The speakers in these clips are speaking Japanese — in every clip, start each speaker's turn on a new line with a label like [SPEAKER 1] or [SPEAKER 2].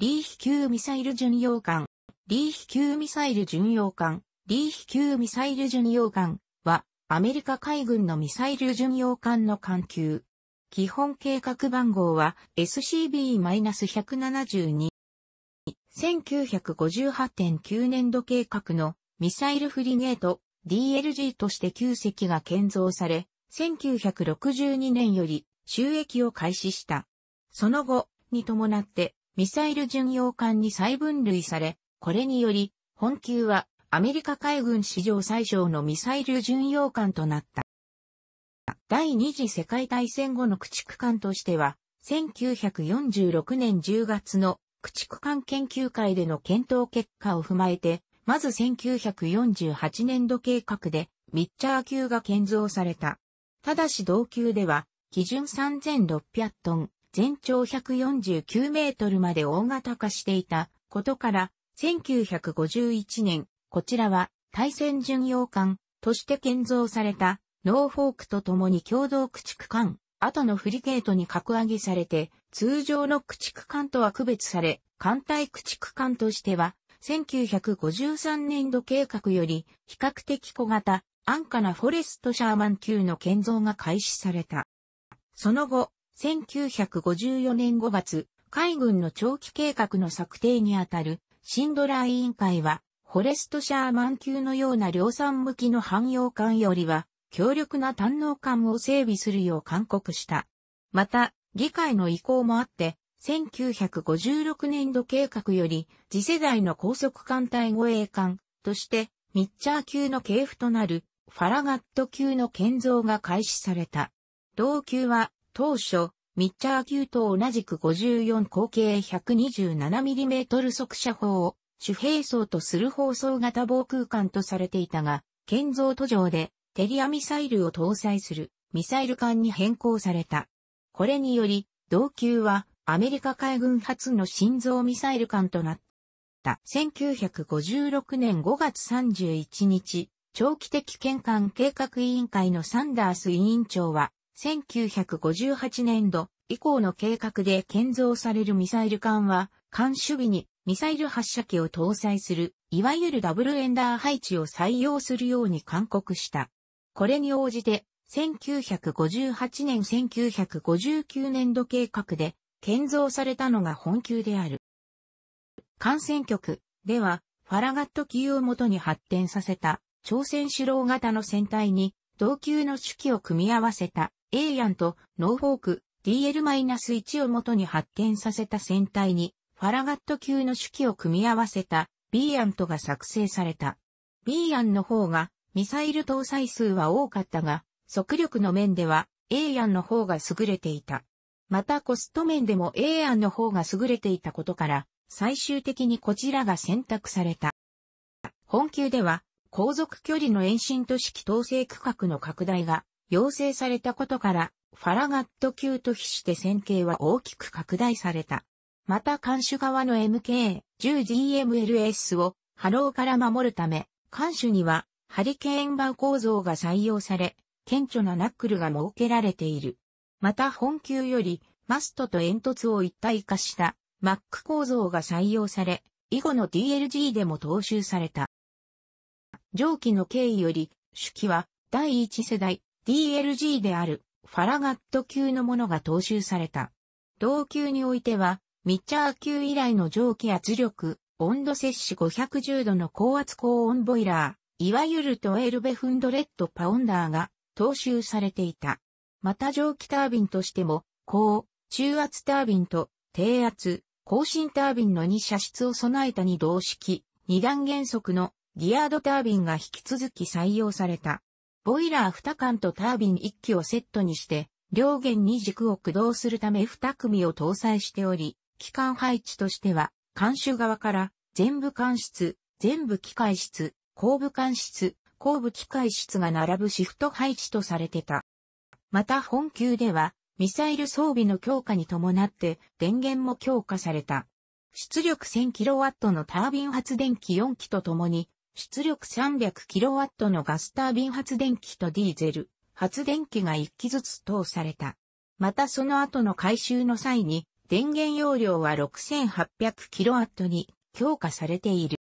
[SPEAKER 1] リー飛級ミサイル巡洋艦、リー飛級ミサイル巡洋艦、リー飛級ミサイル巡洋艦は、アメリカ海軍のミサイル巡洋艦の艦級。基本計画番号は SCB-172。1958.9年度計画のミサイルフリゲート DLG として9隻が建造され、1962年より収益を開始した。その後に伴ってミサイル巡洋艦に再分類され、これにより、本級はアメリカ海軍史上最小のミサイル巡洋艦となった。第二次世界大戦後の駆逐艦としては、1946年10月の駆逐艦研究会での検討結果を踏まえて、まず1948年度計画で、ミッチャー級が建造された。ただし同級では、基準3600トン、全長149メートルまで大型化していたことから、1951年、こちらは対戦巡洋艦として建造されたノーフォークと共に共同駆逐艦、後のフリゲートに格上げされて、通常の駆逐艦とは区別され、艦隊駆逐艦としては、1953年度計画より比較的小型、安価なフォレストシャーマン級の建造が開始された。その後、1954年5月、海軍の長期計画の策定にあたるシンドラー委員会は、フォレスト・シャーマン級のような量産向きの汎用艦よりは、強力な単能艦を整備するよう勧告した。また、議会の意向もあって、1956年度計画より、次世代の高速艦隊護衛艦として、ミッチャー級の系譜となる、ファラガット級の建造が開始された。同級は、当初、ミッチャー級と同じく54口径 127mm 速射砲を主兵装とする放送型防空艦とされていたが、建造途上でテリアミサイルを搭載するミサイル艦に変更された。これにより、同級はアメリカ海軍初の心臓ミサイル艦となった。1956年5月31日、長期的検艦計画委員会のサンダース委員長は、1958年度以降の計画で建造されるミサイル艦は、艦首尾にミサイル発射機を搭載する、いわゆるダブルエンダー配置を採用するように勧告した。これに応じて、1958年1959年度計画で建造されたのが本級である。艦船局では、ファラガット級をもとに発展させた、朝鮮主脳型の船体に、同級の手記を組み合わせた、エイヤンとノーフォーク DL-1 を元に発展させた船体にファラガット級の手記を組み合わせた B ンとが作成された。B ンの方がミサイル搭載数は多かったが、速力の面では A ンの方が優れていた。またコスト面でも A ンの方が優れていたことから、最終的にこちらが選択された。本級では、航続距離の延伸と式統制区画の拡大が要請されたことから、ファラガット級と比して線形は大きく拡大された。また艦首側の MK10DMLS を波浪から守るため、艦首にはハリケーンバー構造が採用され、顕著なナックルが設けられている。また本級よりマストと煙突を一体化したマック構造が採用され、以後の DLG でも踏襲された。上記の経緯より、主機は第一世代 DLG であるファラガット級のものが踏襲された。同級においては、ミッチャー級以来の蒸気圧力、温度摂取510度の高圧高温ボイラー、いわゆるトエルベフンドレッドパウンダーが踏襲されていた。また蒸気タービンとしても、高、中圧タービンと低圧、高進タービンの2射出を備えた2動式、2段原則のギアードタービンが引き続き採用された。ボイラー2管とタービン1機をセットにして、両弦に軸を駆動するため2組を搭載しており、機関配置としては、監修側から、全部管室、全部機械室、後部管室、後部機械室が並ぶシフト配置とされてた。また本級では、ミサイル装備の強化に伴って電源も強化された。出力 1000kW のタービン発電機4機と共に出力 300kW のガスタービン発電機とディーゼル、発電機が1機ずつ通された。またその後の回収の際に、電源容量は 6800kW に強化されている。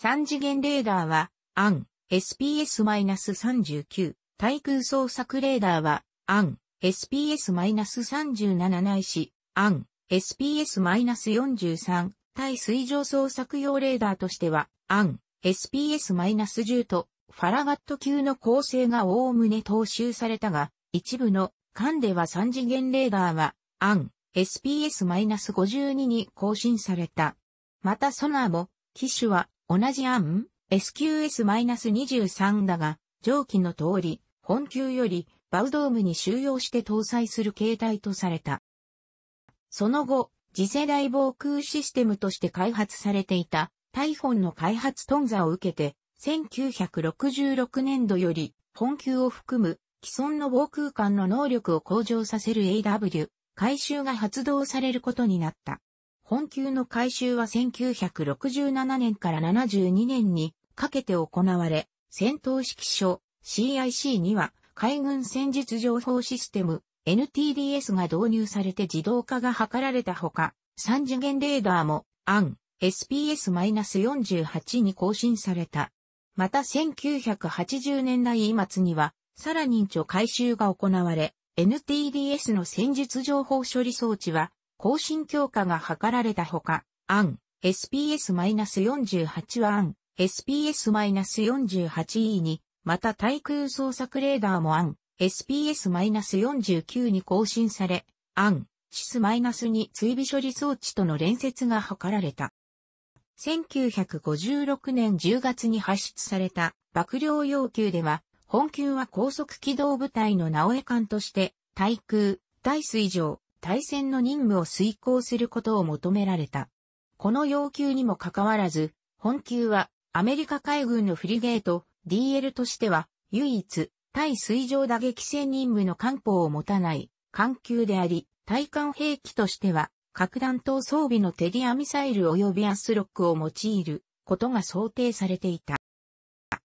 [SPEAKER 1] 3次元レーダーは、アン、SPS-39、対空捜索レーダーは、アン、SPS-37 ないし、アン、SPS-43、対水上捜索用レーダーとしては、アン、SPS-10 と、ファラガット級の構成がおおむね踏襲されたが、一部の、艦では3次元レーダーは、アン、SPS-52 に更新された。またソナーも、機種は同じアン、SQS-23 だが、上記の通り、本級よりバウドームに収容して搭載する形態とされた。その後、次世代防空システムとして開発されていた、タイホンの開発頓挫を受けて、1966年度より、本級を含む既存の防空間の能力を向上させる AW、改修が発動されることになった。本級の改修は1967年から72年にかけて行われ、戦闘指揮所 CIC には海軍戦術情報システム NTDS が導入されて自動化が図られたほか、3次元レーダーも、AN、SPS-48 に更新された。また1980年代末には、さらに超回収が行われ、NTDS の戦術情報処理装置は、更新強化が図られたほか、AN、SPS-48 は AN、SPS-48E に、また対空捜索レーダーも AN、SPS-49 に更新され、アン、シス -2 追尾処理装置との連接が図られた。1956年10月に発出された爆量要求では、本級は高速機動部隊の直江艦として、対空、対水上、対戦の任務を遂行することを求められた。この要求にもかかわらず、本級はアメリカ海軍のフリゲート、DL としては、唯一、対水上打撃戦任務の艦砲を持たない、艦級であり、対艦兵器としては、核弾頭装備のテリアミサイル及びアスロックを用いることが想定されていた。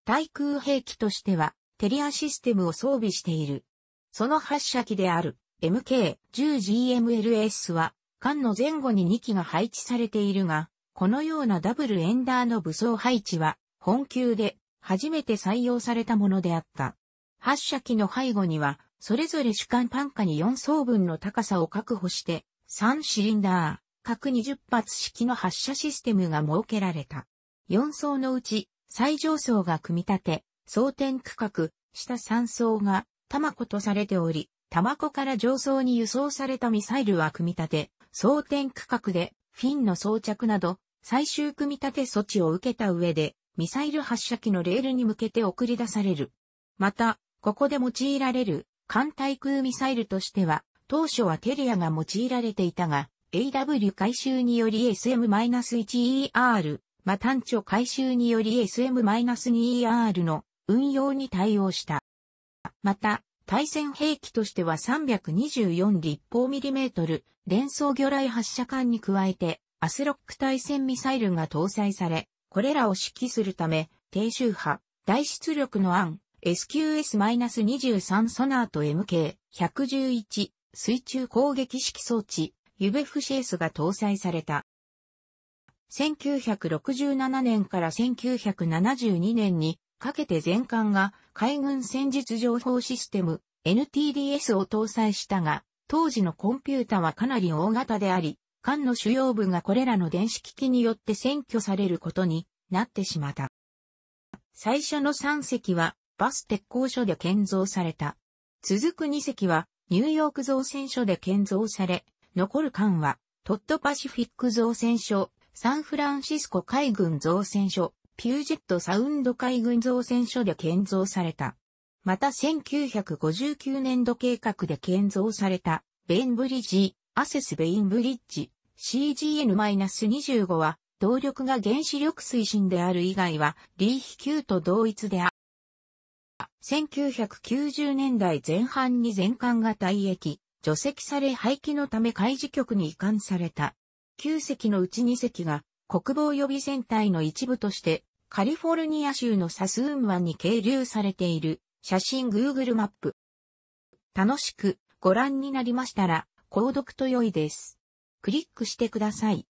[SPEAKER 1] 対空兵器としては、テリアシステムを装備している。その発射機である MK10GMLS は、艦の前後に2機が配置されているが、このようなダブルエンダーの武装配置は、本級で初めて採用されたものであった。発射機の背後には、それぞれ主管パンに4層分の高さを確保して、3シリンダー、各20発式の発射システムが設けられた。4層のうち、最上層が組み立て、装填区画、下3層が、玉子とされており、玉子から上層に輸送されたミサイルは組み立て、装填区画で、フィンの装着など、最終組み立て措置を受けた上で、ミサイル発射機のレールに向けて送り出される。また、ここで用いられる艦対空ミサイルとしては、当初はテリアが用いられていたが、AW 回収により SM-1ER、ま単調回収により SM-2ER の運用に対応した。また、対戦兵器としては324立方ミリメートル連装魚雷発射管に加えて、アスロック対戦ミサイルが搭載され、これらを指揮するため、低周波、大出力の案、SQS-23 ソナーと MK111 水中攻撃式装置ユベフシェスが搭載された。1967年から1972年にかけて全艦が海軍戦術情報システム NTDS を搭載したが、当時のコンピュータはかなり大型であり、艦の主要部がこれらの電子機器によって占拠されることになってしまった。最初の3隻はバス鉄工所で建造された。続く2隻は、ニューヨーク造船所で建造され、残る間は、トッドパシフィック造船所、サンフランシスコ海軍造船所、ピュージェットサウンド海軍造船所で建造された。また1959年度計画で建造された、ベインブリッジ、アセスベインブリッジ、CGN-25 は、動力が原子力推進である以外は、リーヒ級と同一である。1990年代前半に全館が退役、除籍され廃棄のため海事局に移管された。9隻のうち2隻が国防予備船隊の一部としてカリフォルニア州のサスーン湾に係留されている写真 Google マップ。楽しくご覧になりましたら購読と良いです。クリックしてください。